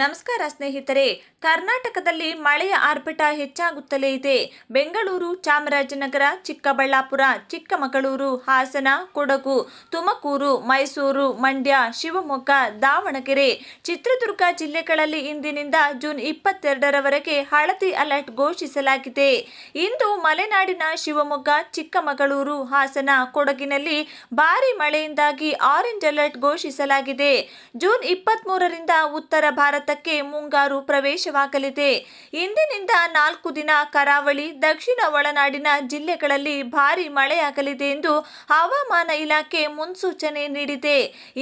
ನಮಸ್ಕಾರ ಸ್ನೇಹಿತರೆ ಕರ್ನಾಟಕದಲ್ಲಿ ಮಳೆಯ ಆರ್ಭಟ ಹೆಚ್ಚಾಗುತ್ತಲೇ ಇದೆ ಬೆಂಗಳೂರು ಚಾಮರಾಜನಗರ ಚಿಕ್ಕಬಳ್ಳಾಪುರ ಚಿಕ್ಕಮಗಳೂರು ಹಾಸನ ಕೊಡಗು ತುಮಕೂರು ಮೈಸೂರು ಮಂಡ್ಯ ಶಿವಮೊಗ್ಗ ದಾವಣಗೆರೆ ಚಿತ್ರದುರ್ಗ ಜಿಲ್ಲೆಗಳಲ್ಲಿ ಇಂದಿನಿಂದ ಜೂನ್ ಇಪ್ಪತ್ತೆರಡರವರೆಗೆ ಹಳದಿ ಅಲರ್ಟ್ ಘೋಷಿಸಲಾಗಿದೆ ಇಂದು ಮಲೆನಾಡಿನ ಶಿವಮೊಗ್ಗ ಚಿಕ್ಕಮಗಳೂರು ಹಾಸನ ಕೊಡಗಿನಲ್ಲಿ ಭಾರಿ ಮಳೆಯಿಂದಾಗಿ ಆರೆಂಜ್ ಅಲರ್ಟ್ ಘೋಷಿಸಲಾಗಿದೆ ಜೂನ್ ಇಪ್ಪತ್ತ್ ಉತ್ತರ ಭಾರತ ಭಾರತಕ್ಕೆ ಮುಂಗಾರು ಪ್ರವೇಶವಾಗಲಿದೆ ಇಂದಿನಿಂದ ನಾಲ್ಕು ದಿನ ಕರಾವಳಿ ದಕ್ಷಿಣ ಒಳನಾಡಿನ ಜಿಲ್ಲೆಗಳಲ್ಲಿ ಭಾರಿ ಮಳೆಯಾಗಲಿದೆ ಎಂದು ಹವಾಮಾನ ಇಲಾಖೆ ಮುನ್ಸೂಚನೆ ನೀಡಿದೆ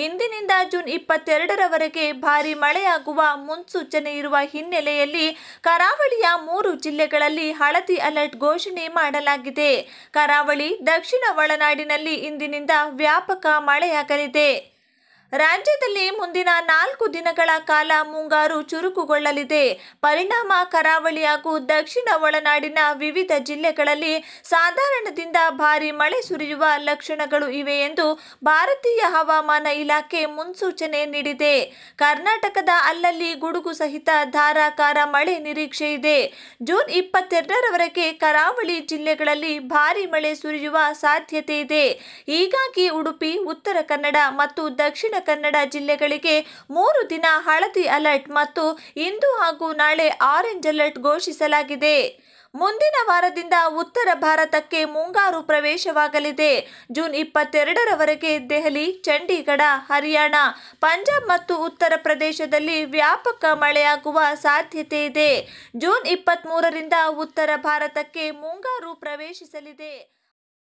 ಇಂದಿನಿಂದ ಜೂನ್ ಇಪ್ಪತ್ತೆರಡರವರೆಗೆ ಭಾರಿ ಮಳೆಯಾಗುವ ಮುನ್ಸೂಚನೆ ಇರುವ ಹಿನ್ನೆಲೆಯಲ್ಲಿ ಕರಾವಳಿಯ ಮೂರು ಜಿಲ್ಲೆಗಳಲ್ಲಿ ಹಳದಿ ಅಲರ್ಟ್ ಘೋಷಣೆ ಮಾಡಲಾಗಿದೆ ಕರಾವಳಿ ದಕ್ಷಿಣ ಒಳನಾಡಿನಲ್ಲಿ ಇಂದಿನಿಂದ ವ್ಯಾಪಕ ಮಳೆಯಾಗಲಿದೆ ರಾಜ್ಯದಲ್ಲಿ ಮುಂದಿನ ನಾಲ್ಕು ದಿನಗಳ ಕಾಲ ಮುಂಗಾರು ಚುರುಕುಗೊಳ್ಳಲಿದೆ ಪರಿಣಾಮ ಕರಾವಳಿ ಹಾಗೂ ದಕ್ಷಿಣ ಒಳನಾಡಿನ ವಿವಿಧ ಜಿಲ್ಲೆಗಳಲ್ಲಿ ಸಾಧಾರಣದಿಂದ ಭಾರಿ ಮಳೆ ಸುರಿಯುವ ಲಕ್ಷಣಗಳು ಇವೆ ಎಂದು ಭಾರತೀಯ ಹವಾಮಾನ ಇಲಾಖೆ ಮುನ್ಸೂಚನೆ ನೀಡಿದೆ ಕರ್ನಾಟಕದ ಅಲ್ಲಲ್ಲಿ ಗುಡುಗು ಸಹಿತ ಧಾರಾಕಾರ ಮಳೆ ನಿರೀಕ್ಷೆ ಇದೆ ಜೂನ್ ಇಪ್ಪತ್ತೆರಡರವರೆಗೆ ಕರಾವಳಿ ಜಿಲ್ಲೆಗಳಲ್ಲಿ ಭಾರಿ ಮಳೆ ಸುರಿಯುವ ಸಾಧ್ಯತೆ ಇದೆ ಹೀಗಾಗಿ ಉಡುಪಿ ಉತ್ತರ ಕನ್ನಡ ಮತ್ತು ದಕ್ಷಿಣ ಕನ್ನಡ ಜಿಲ್ಲೆಗಳಿಗೆ ಮೂರು ದಿನ ಹಳದಿ ಅಲರ್ಟ್ ಮತ್ತು ಇಂದು ಹಾಗೂ ನಾಳೆ ಆರೆಂಜ್ ಅಲರ್ಟ್ ಘೋಷಿಸಲಾಗಿದೆ ಮುಂದಿನ ವಾರದಿಂದ ಉತ್ತರ ಭಾರತಕ್ಕೆ ಮುಂಗಾರು ಪ್ರವೇಶವಾಗಲಿದೆ ಜೂನ್ ಇಪ್ಪತ್ತೆರಡರವರೆಗೆ ದೆಹಲಿ ಚಂಡೀಗಢ ಹರಿಯಾಣ ಪಂಜಾಬ್ ಮತ್ತು ಉತ್ತರ ಪ್ರದೇಶದಲ್ಲಿ ವ್ಯಾಪಕ ಮಳೆಯಾಗುವ ಸಾಧ್ಯತೆ ಇದೆ ಜೂನ್ ಇಪ್ಪತ್ತ್ ಮೂರರಿಂದ ಉತ್ತರ ಭಾರತಕ್ಕೆ ಮುಂಗಾರು ಪ್ರವೇಶಿಸಲಿದೆ